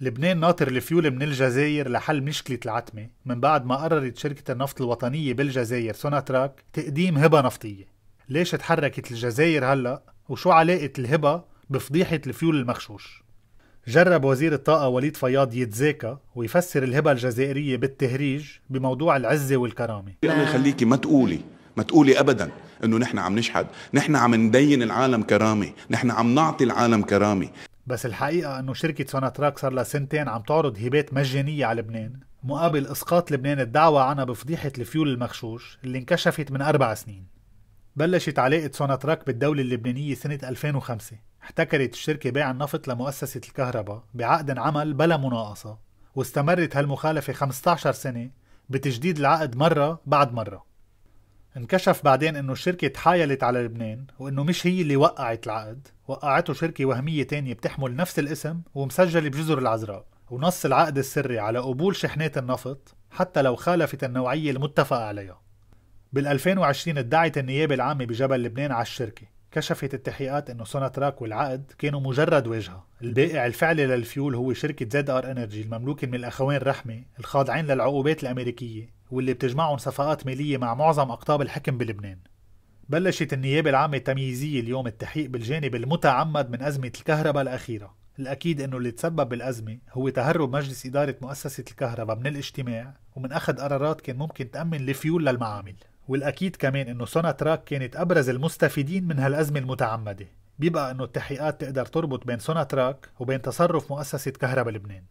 لبنان ناطر الفيول من الجزائر لحل مشكلة العتمة من بعد ما قررت شركة النفط الوطنية بالجزائر سوناتراك تقديم هبة نفطية ليش تحركت الجزائر هلأ وشو علاقة الهبة بفضيحة الفيول المغشوش جرب وزير الطاقة وليد فياض يتزاكى ويفسر الهبة الجزائرية بالتهريج بموضوع العزة والكرامة الله يخليكي ما تقولي ما تقولي أبداً انه نحن عم نشحد نحن عم ندين العالم كرامه نحن عم نعطي العالم كرامه بس الحقيقة أنه شركة سوناتراك صار لها سنتين عم تعرض هبات مجانية على لبنان مقابل إسقاط لبنان الدعوة عنها بفضيحة الفيول المغشوش اللي انكشفت من أربع سنين بلشت علاقة سوناتراك بالدولة اللبنانية سنة 2005 احتكرت الشركة بيع النفط لمؤسسة الكهرباء بعقد عمل بلا مناقصة واستمرت هالمخالفة 15 سنة بتجديد العقد مرة بعد مرة انكشف بعدين انه الشركة تحايلت على لبنان وانه مش هي اللي وقعت العقد وقعته شركة وهمية تانية بتحمل نفس الاسم ومسجلة بجزر العذراء ونص العقد السري على قبول شحنات النفط حتى لو خالفت النوعية المتفق عليها بال2020 ادعت النيابة العامة بجبل لبنان على الشركة كشفت التحقيقات انه سوناتراك والعقد كانوا مجرد واجهه، البائع الفعلي للفيول هو شركه زد ار انرجي المملوكه من الاخوين رحمه الخاضعين للعقوبات الامريكيه واللي بتجمعهم صفقات ماليه مع معظم اقطاب الحكم بلبنان. بلشت النيابة العامة التمييزية اليوم التحقيق بالجانب المتعمد من أزمة الكهرباء الأخيرة الأكيد أنه اللي تسبب بالأزمة هو تهرب مجلس إدارة مؤسسة الكهرباء من الاجتماع ومن أخذ قرارات كان ممكن تأمن الفيول للمعامل والأكيد كمان أنه سونا تراك كانت أبرز المستفيدين من هالأزمة المتعمدة بيبقى أنه التحقيقات تقدر تربط بين سونا تراك وبين تصرف مؤسسة كهرباء لبنان